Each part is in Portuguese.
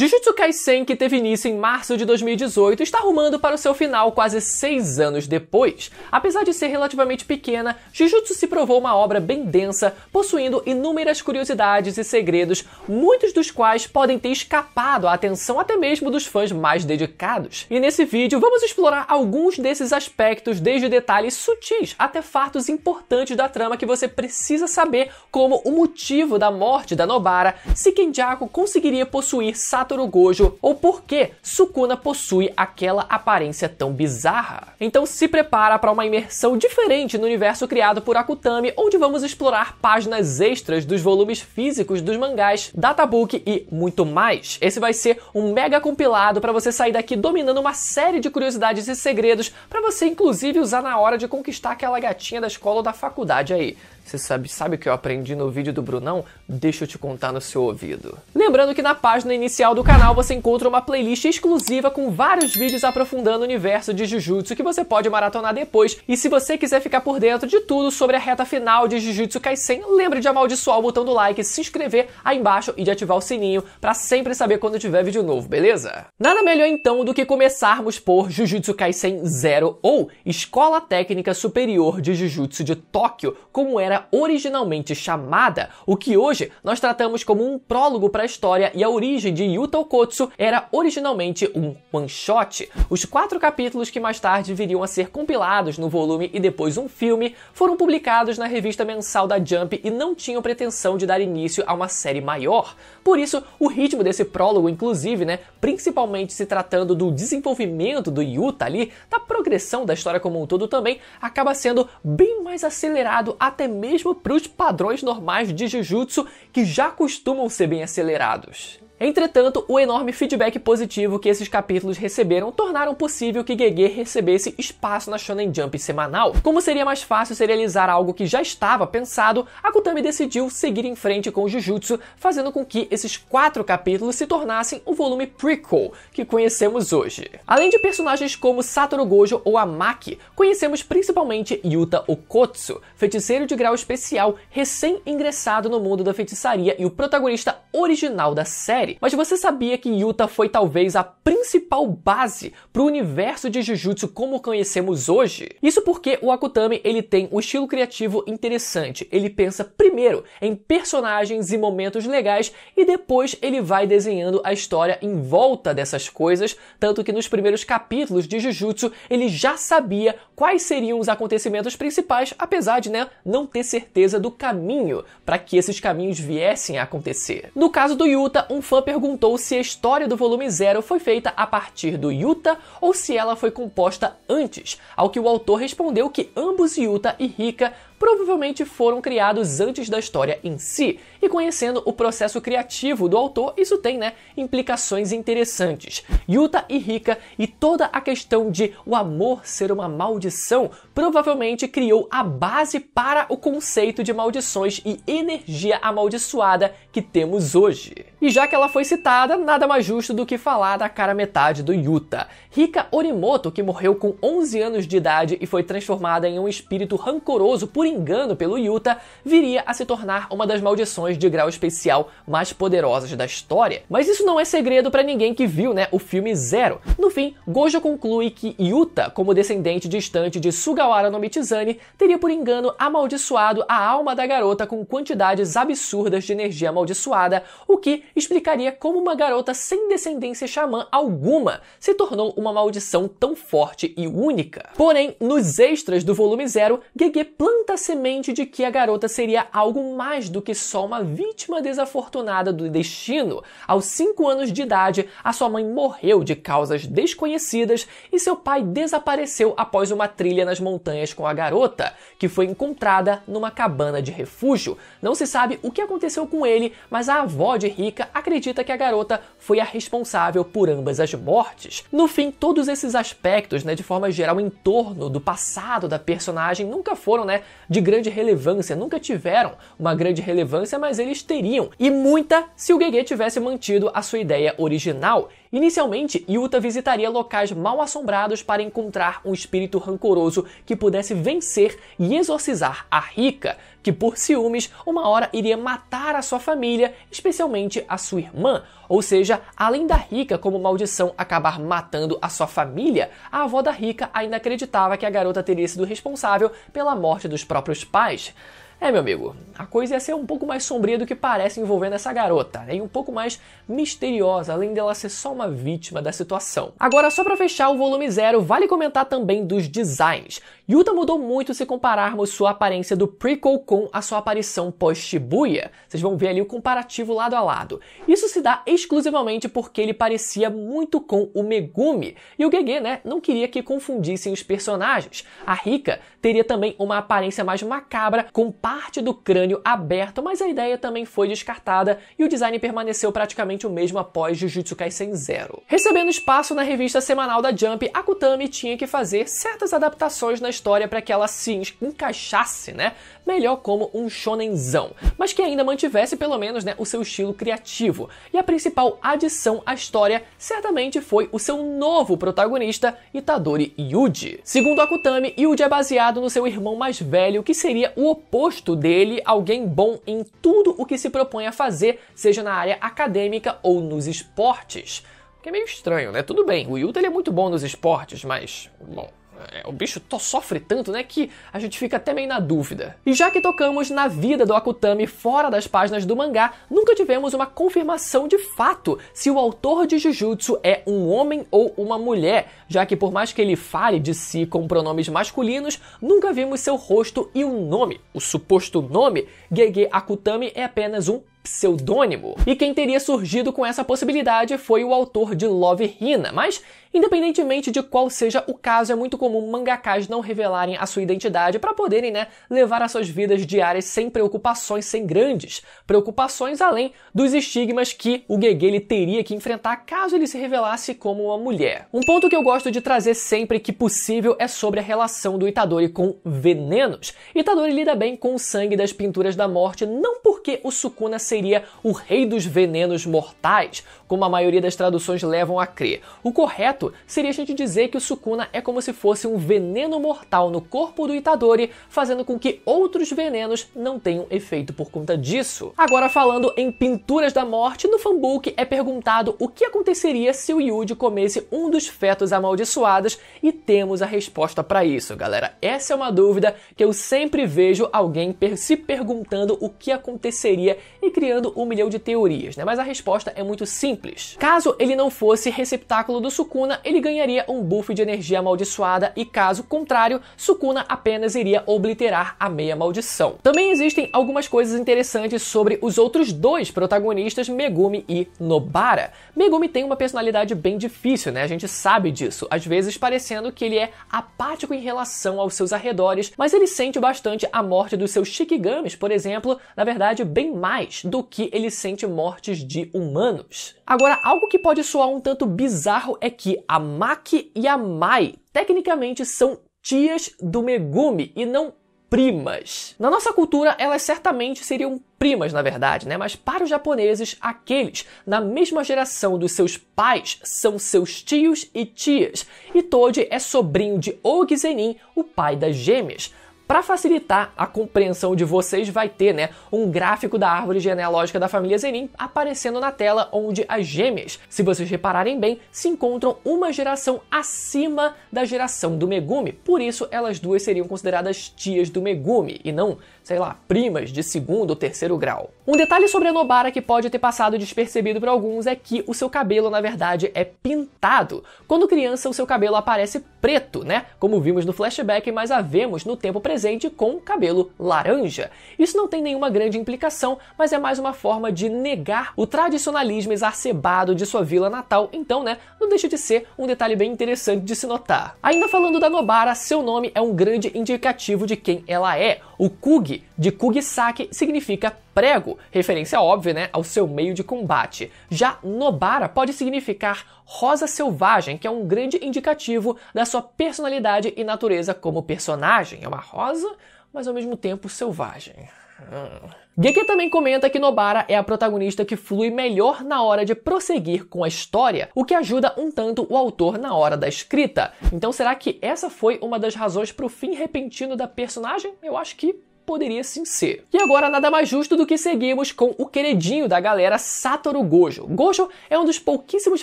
Jujutsu Kaisen, que teve início em março de 2018, está rumando para o seu final quase seis anos depois. Apesar de ser relativamente pequena, Jujutsu se provou uma obra bem densa, possuindo inúmeras curiosidades e segredos, muitos dos quais podem ter escapado à atenção até mesmo dos fãs mais dedicados. E nesse vídeo vamos explorar alguns desses aspectos, desde detalhes sutis até fatos importantes da trama que você precisa saber, como o motivo da morte da Nobara, se Kenjaku conseguiria possuir Sato Satoru Gojo ou por que Sukuna possui aquela aparência tão bizarra. Então se prepara para uma imersão diferente no universo criado por Akutami, onde vamos explorar páginas extras dos volumes físicos dos mangás, databook e muito mais. Esse vai ser um mega compilado para você sair daqui dominando uma série de curiosidades e segredos para você inclusive usar na hora de conquistar aquela gatinha da escola ou da faculdade aí. Você sabe, sabe o que eu aprendi no vídeo do Brunão? Deixa eu te contar no seu ouvido. Lembrando que na página inicial do canal você encontra uma playlist exclusiva com vários vídeos aprofundando o universo de Jujutsu que você pode maratonar depois. E se você quiser ficar por dentro de tudo sobre a reta final de Jujutsu Kaisen, lembre de amaldiçoar o botão do like, se inscrever aí embaixo e de ativar o sininho para sempre saber quando tiver vídeo novo, beleza? Nada melhor então do que começarmos por Jujutsu Kaisen Zero ou Escola Técnica Superior de Jujutsu de Tóquio, como era era originalmente chamada, o que hoje nós tratamos como um prólogo para a história e a origem de Yuta Okotsu era originalmente um one-shot. Os quatro capítulos que mais tarde viriam a ser compilados no volume e depois um filme foram publicados na revista mensal da Jump e não tinham pretensão de dar início a uma série maior. Por isso, o ritmo desse prólogo, inclusive, né, principalmente se tratando do desenvolvimento do Yuta ali, da progressão da história como um todo também, acaba sendo bem mais acelerado até mesmo mesmo para os padrões normais de Jujutsu que já costumam ser bem acelerados. Entretanto, o enorme feedback positivo que esses capítulos receberam tornaram possível que Gege recebesse espaço na Shonen Jump semanal. Como seria mais fácil serializar algo que já estava pensado, Akutami decidiu seguir em frente com Jujutsu, fazendo com que esses quatro capítulos se tornassem o volume prequel que conhecemos hoje. Além de personagens como Satoru Gojo ou Amaki, conhecemos principalmente Yuta Okotsu, feiticeiro de grau especial recém-ingressado no mundo da feitiçaria e o protagonista original da série série. Mas você sabia que Yuta foi talvez a principal base para o universo de Jujutsu como conhecemos hoje? Isso porque o Akutami ele tem um estilo criativo interessante. Ele pensa primeiro em personagens e momentos legais e depois ele vai desenhando a história em volta dessas coisas, tanto que nos primeiros capítulos de Jujutsu ele já sabia quais seriam os acontecimentos principais, apesar de né, não ter certeza do caminho para que esses caminhos viessem a acontecer. No caso do Yuta, um fã perguntou se a história do volume zero foi feita a partir do Yuta ou se ela foi composta antes, ao que o autor respondeu que ambos Yuta e Rika provavelmente foram criados antes da história em si. E conhecendo o processo criativo do autor, isso tem né, implicações interessantes. Yuta e Rika e toda a questão de o amor ser uma maldição provavelmente criou a base para o conceito de maldições e energia amaldiçoada que temos hoje. E já que ela foi citada, nada mais justo do que falar da cara metade do Yuta. Rika Orimoto, que morreu com 11 anos de idade e foi transformada em um espírito rancoroso por engano pelo Utah, viria a se tornar uma das maldições de grau especial mais poderosas da história. Mas isso não é segredo para ninguém que viu, né, o filme Zero. No fim, Gojo conclui que Yuta, como descendente distante de Sugawara no Michizane, teria por engano amaldiçoado a alma da garota com quantidades absurdas de energia amaldiçoada, o que explicaria como uma garota sem descendência xamã alguma se tornou uma maldição tão forte e única. Porém, nos extras do volume Zero, Gege planta semente de que a garota seria algo mais do que só uma vítima desafortunada do destino. Aos 5 anos de idade, a sua mãe morreu de causas desconhecidas e seu pai desapareceu após uma trilha nas montanhas com a garota, que foi encontrada numa cabana de refúgio. Não se sabe o que aconteceu com ele, mas a avó de Rica acredita que a garota foi a responsável por ambas as mortes. No fim, todos esses aspectos, né, de forma geral, em torno do passado da personagem nunca foram, né, de grande relevância, nunca tiveram uma grande relevância, mas eles teriam, e muita se o Gueguet tivesse mantido a sua ideia original, Inicialmente, Yuta visitaria locais mal assombrados para encontrar um espírito rancoroso que pudesse vencer e exorcizar a Rika, que por ciúmes, uma hora iria matar a sua família, especialmente a sua irmã. Ou seja, além da Rika como maldição acabar matando a sua família, a avó da Rika ainda acreditava que a garota teria sido responsável pela morte dos próprios pais. É, meu amigo, a coisa ia ser um pouco mais sombria do que parece envolvendo essa garota, né? e um pouco mais misteriosa, além dela ser só uma vítima da situação. Agora, só para fechar o volume zero, vale comentar também dos designs. Yuta mudou muito se compararmos sua aparência do prequel com a sua aparição pós-Shibuya. Vocês vão ver ali o comparativo lado a lado. Isso se dá exclusivamente porque ele parecia muito com o Megumi, e o Gege, né, não queria que confundissem os personagens. A Rika teria também uma aparência mais macabra com parte do crânio aberto, mas a ideia também foi descartada e o design permaneceu praticamente o mesmo após Jujutsu Kaisen Zero. Recebendo espaço na revista semanal da Jump, Akutami tinha que fazer certas adaptações na história para que ela se encaixasse, né, melhor como um shonenzão, mas que ainda mantivesse pelo menos, né, o seu estilo criativo. E a principal adição à história certamente foi o seu novo protagonista, Itadori Yuji. Segundo Akutami, Yuji é baseado no seu irmão mais velho, que seria o oposto dele, alguém bom em tudo o que se propõe a fazer, seja na área acadêmica ou nos esportes. Que é meio estranho, né? Tudo bem, o Yuta ele é muito bom nos esportes, mas, bom, é, o bicho sofre tanto, né, que a gente fica até meio na dúvida. E já que tocamos na vida do Akutami fora das páginas do mangá, nunca tivemos uma confirmação de fato se o autor de Jujutsu é um homem ou uma mulher, já que por mais que ele fale de si com pronomes masculinos, nunca vimos seu rosto e o um nome. O suposto nome, Gege Akutami, é apenas um pseudônimo. E quem teria surgido com essa possibilidade foi o autor de Love Hina, mas independentemente de qual seja o caso, é muito comum mangakás não revelarem a sua identidade para poderem, né, levar as suas vidas diárias sem preocupações, sem grandes preocupações além dos estigmas que o Gege ele teria que enfrentar caso ele se revelasse como uma mulher. Um ponto que eu gosto de trazer sempre que possível é sobre a relação do Itadori com venenos. Itadori lida bem com o sangue das pinturas da morte não porque o Sukuna seria o rei dos venenos mortais, como a maioria das traduções levam a crer. O correto seria a gente dizer que o Sukuna é como se fosse um veneno mortal no corpo do Itadori, fazendo com que outros venenos não tenham efeito por conta disso. Agora falando em pinturas da morte, no fanbook é perguntado o que aconteceria se o Yuji comesse um dos fetos amaldiçoados e temos a resposta para isso, galera. Essa é uma dúvida que eu sempre vejo alguém per se perguntando o que aconteceria e que criando um milhão de teorias, né? Mas a resposta é muito simples. Caso ele não fosse receptáculo do Sukuna, ele ganharia um buff de energia amaldiçoada e caso contrário, Sukuna apenas iria obliterar a meia maldição. Também existem algumas coisas interessantes sobre os outros dois protagonistas, Megumi e Nobara. Megumi tem uma personalidade bem difícil, né? A gente sabe disso, às vezes parecendo que ele é apático em relação aos seus arredores, mas ele sente bastante a morte dos seus Shikigamis, por exemplo, na verdade, bem mais do que ele sente mortes de humanos. Agora, algo que pode soar um tanto bizarro é que a Maki e a Mai tecnicamente são tias do Megumi e não primas. Na nossa cultura, elas certamente seriam primas, na verdade, né? Mas para os japoneses, aqueles na mesma geração dos seus pais são seus tios e tias, e Toji é sobrinho de Ogizenin, o pai das gêmeas. Para facilitar a compreensão de vocês, vai ter né, um gráfico da árvore genealógica da família Zenin aparecendo na tela, onde as gêmeas, se vocês repararem bem, se encontram uma geração acima da geração do Megumi. Por isso, elas duas seriam consideradas tias do Megumi e não sei lá, primas de segundo ou terceiro grau. Um detalhe sobre a Nobara que pode ter passado despercebido por alguns é que o seu cabelo, na verdade, é pintado. Quando criança, o seu cabelo aparece preto, né? Como vimos no flashback, mas a vemos no tempo presente com cabelo laranja. Isso não tem nenhuma grande implicação, mas é mais uma forma de negar o tradicionalismo exacerbado de sua vila natal, então, né, não deixa de ser um detalhe bem interessante de se notar. Ainda falando da Nobara, seu nome é um grande indicativo de quem ela é. O Kugi de kugisaki significa prego, referência óbvia né, ao seu meio de combate. Já nobara pode significar rosa selvagem, que é um grande indicativo da sua personalidade e natureza como personagem. É uma rosa, mas ao mesmo tempo selvagem. Hum. Geke também comenta que Nobara é a protagonista que flui melhor na hora de prosseguir com a história, o que ajuda um tanto o autor na hora da escrita. Então será que essa foi uma das razões para o fim repentino da personagem? Eu acho que poderia sim ser. E agora nada mais justo do que seguirmos com o queridinho da galera Satoru Gojo. Gojo é um dos pouquíssimos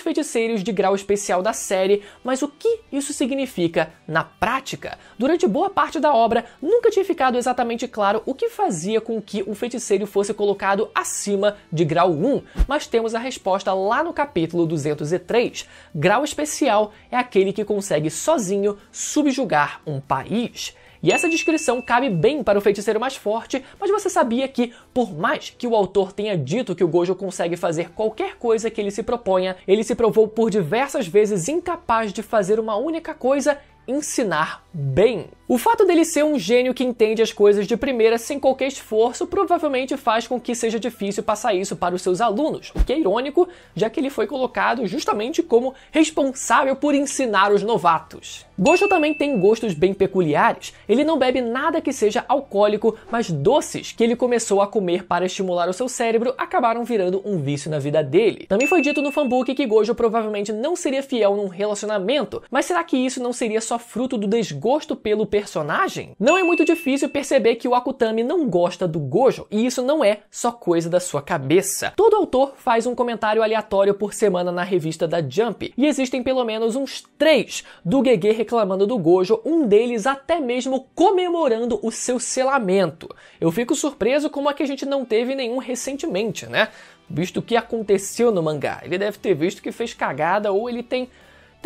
feiticeiros de grau especial da série, mas o que isso significa na prática? Durante boa parte da obra, nunca tinha ficado exatamente claro o que fazia com que o feiticeiro fosse colocado acima de grau 1, mas temos a resposta lá no capítulo 203. Grau especial é aquele que consegue sozinho subjugar um país. E essa descrição cabe bem para o feiticeiro mais forte, mas você sabia que, por mais que o autor tenha dito que o Gojo consegue fazer qualquer coisa que ele se proponha, ele se provou por diversas vezes incapaz de fazer uma única coisa ensinar bem. O fato dele ser um gênio que entende as coisas de primeira sem qualquer esforço provavelmente faz com que seja difícil passar isso para os seus alunos, o que é irônico, já que ele foi colocado justamente como responsável por ensinar os novatos. Gojo também tem gostos bem peculiares. Ele não bebe nada que seja alcoólico, mas doces que ele começou a comer para estimular o seu cérebro acabaram virando um vício na vida dele. Também foi dito no fanbook que Gojo provavelmente não seria fiel num relacionamento, mas será que isso não seria só fruto do desgosto pelo personagem? Não é muito difícil perceber que o Akutami não gosta do Gojo, e isso não é só coisa da sua cabeça. Todo autor faz um comentário aleatório por semana na revista da Jump, e existem pelo menos uns três do Gege reclamando do Gojo, um deles até mesmo comemorando o seu selamento. Eu fico surpreso como é que a gente não teve nenhum recentemente, né? Visto o que aconteceu no mangá. Ele deve ter visto que fez cagada ou ele tem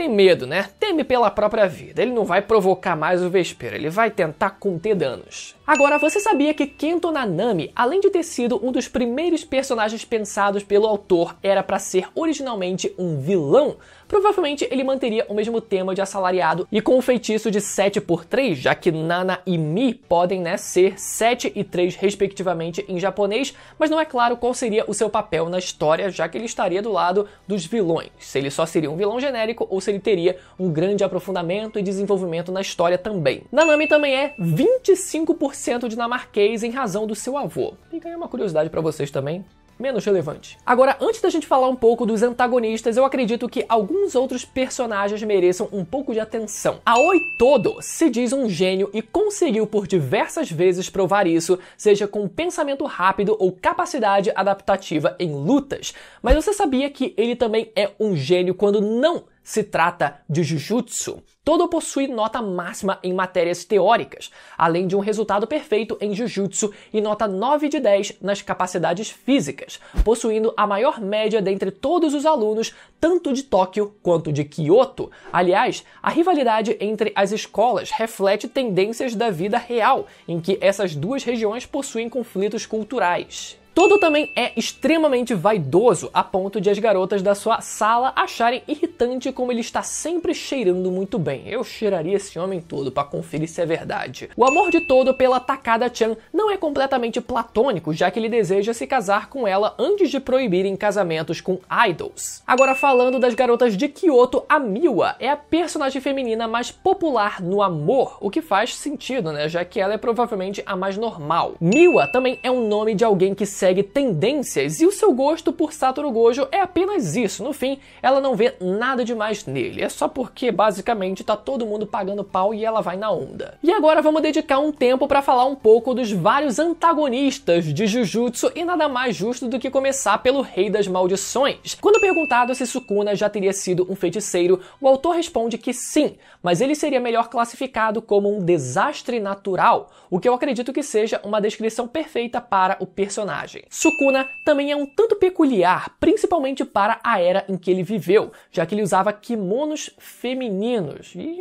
tem medo, né? Teme pela própria vida. Ele não vai provocar mais o vespeiro, ele vai tentar conter danos. Agora, você sabia que Kento Nanami, além de ter sido um dos primeiros personagens pensados pelo autor, era para ser originalmente um vilão? Provavelmente ele manteria o mesmo tema de assalariado e com o feitiço de 7 por 3, já que Nana e Mi podem né, ser 7 e 3 respectivamente em japonês, mas não é claro qual seria o seu papel na história, já que ele estaria do lado dos vilões. Se ele só seria um vilão genérico ou se ele teria um grande aprofundamento e desenvolvimento na história também. Nanami também é 25% dinamarquês em razão do seu avô. Fica aí uma curiosidade para vocês também, menos relevante. Agora, antes da gente falar um pouco dos antagonistas, eu acredito que alguns outros personagens mereçam um pouco de atenção. Aoi Todo se diz um gênio e conseguiu por diversas vezes provar isso, seja com pensamento rápido ou capacidade adaptativa em lutas. Mas você sabia que ele também é um gênio quando não se trata de jujutsu. Todo possui nota máxima em matérias teóricas, além de um resultado perfeito em jujutsu e nota 9 de 10 nas capacidades físicas, possuindo a maior média dentre todos os alunos, tanto de Tóquio quanto de Kyoto. Aliás, a rivalidade entre as escolas reflete tendências da vida real, em que essas duas regiões possuem conflitos culturais. Tudo também é extremamente vaidoso, a ponto de as garotas da sua sala acharem irritante como ele está sempre cheirando muito bem. Eu cheiraria esse homem todo para conferir se é verdade. O amor de todo pela Takada Chan não é completamente platônico, já que ele deseja se casar com ela antes de proibirem casamentos com idols. Agora falando das garotas de Kyoto, a Miwa é a personagem feminina mais popular no amor, o que faz sentido, né, já que ela é provavelmente a mais normal. Miwa também é um nome de alguém que segue segue tendências e o seu gosto por Satoru Gojo é apenas isso. No fim, ela não vê nada demais nele. É só porque basicamente tá todo mundo pagando pau e ela vai na onda. E agora vamos dedicar um tempo para falar um pouco dos vários antagonistas de Jujutsu e nada mais justo do que começar pelo Rei das Maldições. Quando perguntado se Sukuna já teria sido um feiticeiro, o autor responde que sim, mas ele seria melhor classificado como um desastre natural, o que eu acredito que seja uma descrição perfeita para o personagem. Sukuna também é um tanto peculiar, principalmente para a era em que ele viveu, já que ele usava kimonos femininos. E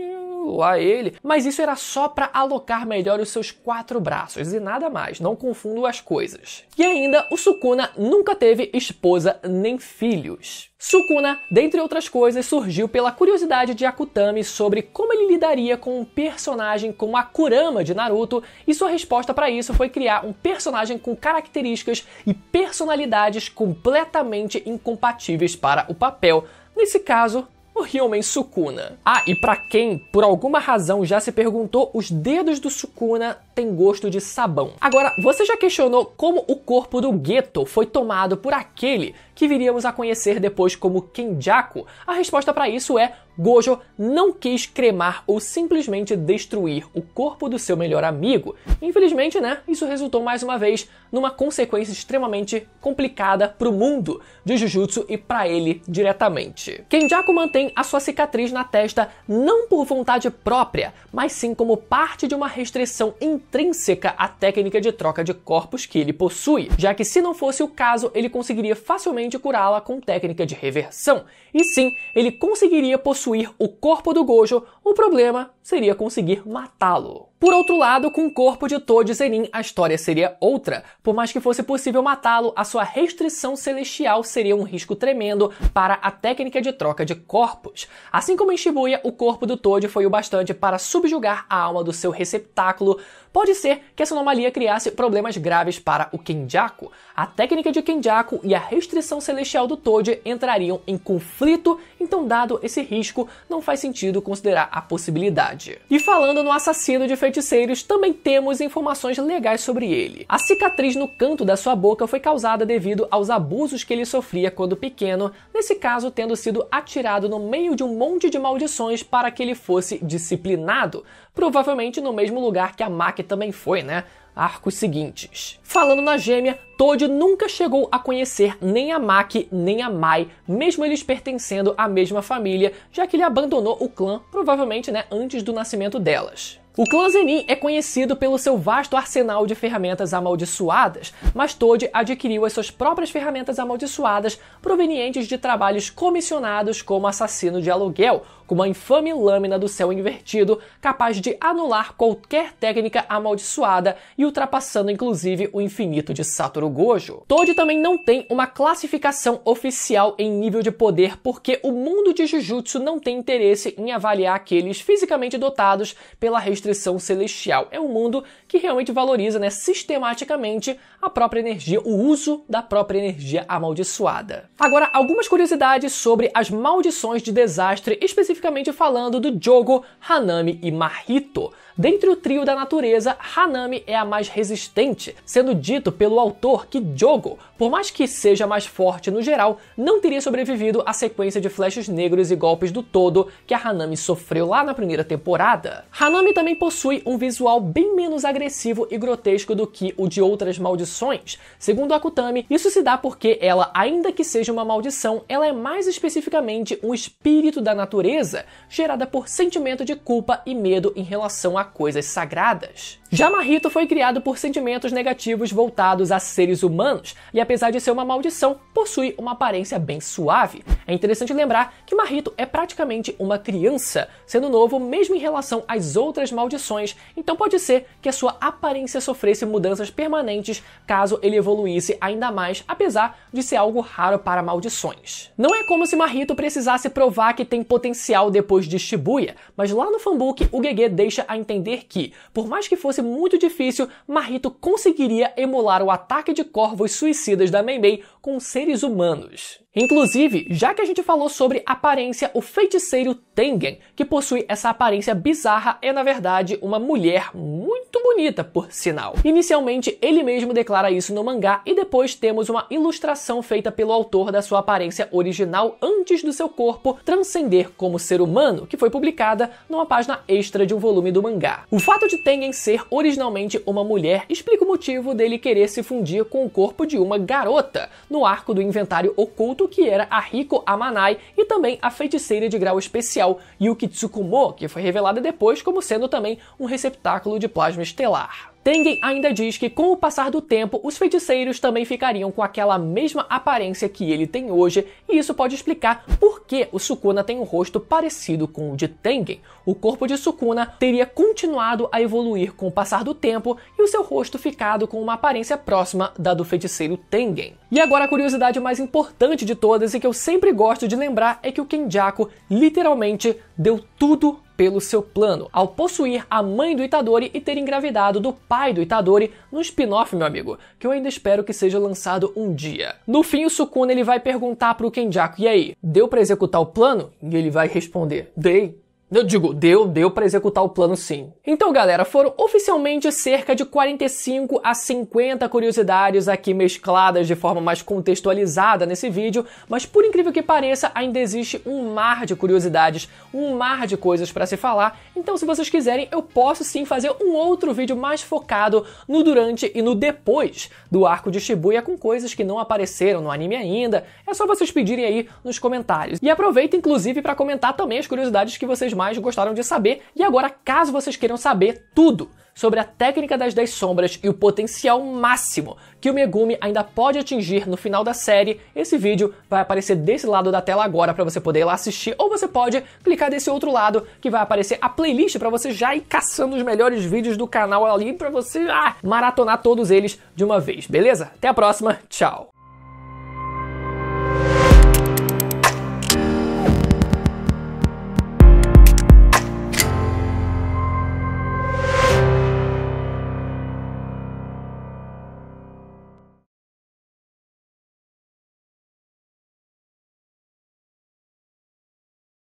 lá ele. Mas isso era só para alocar melhor os seus quatro braços e nada mais, não confundo as coisas. E ainda, o Sukuna nunca teve esposa nem filhos. Sukuna, dentre outras coisas, surgiu pela curiosidade de Akutami sobre como ele lidaria com um personagem como a Kurama de Naruto, e sua resposta para isso foi criar um personagem com características atores e personalidades completamente incompatíveis para o papel. Nesse caso, o Hyomen Sukuna. Ah, e para quem por alguma razão já se perguntou, os dedos do Sukuna têm gosto de sabão. Agora, você já questionou como o corpo do Geto foi tomado por aquele que viríamos a conhecer depois como Kenjaku? A resposta para isso é Gojo não quis cremar ou simplesmente destruir o corpo do seu melhor amigo. Infelizmente, né, isso resultou mais uma vez numa consequência extremamente complicada para o mundo de Jujutsu e para ele diretamente. Kenjaku mantém a sua cicatriz na testa não por vontade própria, mas sim como parte de uma restrição intrínseca à técnica de troca de corpos que ele possui, já que se não fosse o caso, ele conseguiria facilmente simplesmente curá-la com técnica de reversão. E sim, ele conseguiria possuir o corpo do Gojo, o problema seria conseguir matá-lo. Por outro lado, com o corpo de Toad Zenin, a história seria outra. Por mais que fosse possível matá-lo, a sua restrição celestial seria um risco tremendo para a técnica de troca de corpos. Assim como em Shibuya, o corpo do Toad foi o bastante para subjugar a alma do seu receptáculo, pode ser que essa anomalia criasse problemas graves para o Kenjaku. A técnica de Kenjaku e a restrição celestial do Toad entrariam em conflito, então dado esse risco, não faz sentido considerar a possibilidade. E falando no assassino de feiticeiros, também temos informações legais sobre ele. A cicatriz no canto da sua boca foi causada devido aos abusos que ele sofria quando pequeno, nesse caso tendo sido atirado no meio de um monte de maldições para que ele fosse disciplinado, provavelmente no mesmo lugar que a Mac também foi, né? arcos seguintes. Falando na gêmea, Toad nunca chegou a conhecer nem a Maki nem a Mai, mesmo eles pertencendo à mesma família, já que ele abandonou o clã, provavelmente né, antes do nascimento delas. O clã Zenin é conhecido pelo seu vasto arsenal de ferramentas amaldiçoadas, mas Toad adquiriu as suas próprias ferramentas amaldiçoadas provenientes de trabalhos comissionados como assassino de aluguel, com uma infame lâmina do céu invertido, capaz de anular qualquer técnica amaldiçoada e ultrapassando inclusive o infinito de Satoru Gojo. Toad também não tem uma classificação oficial em nível de poder porque o mundo de Jujutsu não tem interesse em avaliar aqueles fisicamente dotados pela restrição celestial. É um mundo que realmente valoriza né, sistematicamente a própria energia, o uso da própria energia amaldiçoada. Agora, algumas curiosidades sobre as maldições de desastre, especificamente falando do jogo Hanami e Mahito. Dentre o trio da natureza, Hanami é a mais resistente, sendo dito pelo autor que Jogo, por mais que seja mais forte no geral, não teria sobrevivido à sequência de flechas negros e golpes do todo que a Hanami sofreu lá na primeira temporada. Hanami também possui um visual bem menos agressivo e grotesco do que o de outras maldições. Segundo Akutami, isso se dá porque ela, ainda que seja uma maldição, ela é mais especificamente um espírito da natureza, gerada por sentimento de culpa e medo em relação à coisas sagradas. Já Marito foi criado por sentimentos negativos voltados a seres humanos, e apesar de ser uma maldição, possui uma aparência bem suave. É interessante lembrar que Marito é praticamente uma criança, sendo novo mesmo em relação às outras maldições, então pode ser que a sua aparência sofresse mudanças permanentes caso ele evoluísse ainda mais, apesar de ser algo raro para maldições. Não é como se Marito precisasse provar que tem potencial depois de Shibuya, mas lá no fanbook o Gege deixa a entender entender que, por mais que fosse muito difícil, Marito conseguiria emular o ataque de corvos suicidas da Meimei com seres humanos. Inclusive, já que a gente falou sobre aparência, o feiticeiro Tengen, que possui essa aparência bizarra, é na verdade uma mulher muito bonita, por sinal. Inicialmente, ele mesmo declara isso no mangá e depois temos uma ilustração feita pelo autor da sua aparência original antes do seu corpo transcender como ser humano, que foi publicada numa página extra de um volume do mangá mangá. O fato de Tengen ser originalmente uma mulher explica o motivo dele querer se fundir com o corpo de uma garota no arco do inventário oculto que era a Riko Amanai e também a feiticeira de grau especial Yuki Tsukumo, que foi revelada depois como sendo também um receptáculo de plasma estelar. Tengen ainda diz que com o passar do tempo, os feiticeiros também ficariam com aquela mesma aparência que ele tem hoje, e isso pode explicar por que o Sukuna tem um rosto parecido com o de Tengen. O corpo de Sukuna teria continuado a evoluir com o passar do tempo e o seu rosto ficado com uma aparência próxima da do feiticeiro Tengen. E agora a curiosidade mais importante de todas e que eu sempre gosto de lembrar é que o Kenjaku literalmente deu tudo pelo seu plano, ao possuir a mãe do Itadori e ter engravidado do pai do Itadori no spin-off, meu amigo, que eu ainda espero que seja lançado um dia. No fim, o Sukuna ele vai perguntar pro Kenjaku, e aí, deu para executar o plano? E ele vai responder, dei. Eu digo, deu, deu para executar o plano sim. Então, galera, foram oficialmente cerca de 45 a 50 curiosidades aqui mescladas de forma mais contextualizada nesse vídeo, mas por incrível que pareça, ainda existe um mar de curiosidades, um mar de coisas para se falar. Então, se vocês quiserem, eu posso sim fazer um outro vídeo mais focado no durante e no depois do arco de Shibuya com coisas que não apareceram no anime ainda. É só vocês pedirem aí nos comentários. E aproveita inclusive para comentar também as curiosidades que vocês mais gostaram de saber. E agora, caso vocês queiram saber tudo sobre a técnica das 10 sombras e o potencial máximo que o Megumi ainda pode atingir no final da série, esse vídeo vai aparecer desse lado da tela agora para você poder ir lá assistir, ou você pode clicar desse outro lado que vai aparecer a playlist para você já ir caçando os melhores vídeos do canal ali para você ah, maratonar todos eles de uma vez, beleza? Até a próxima, tchau!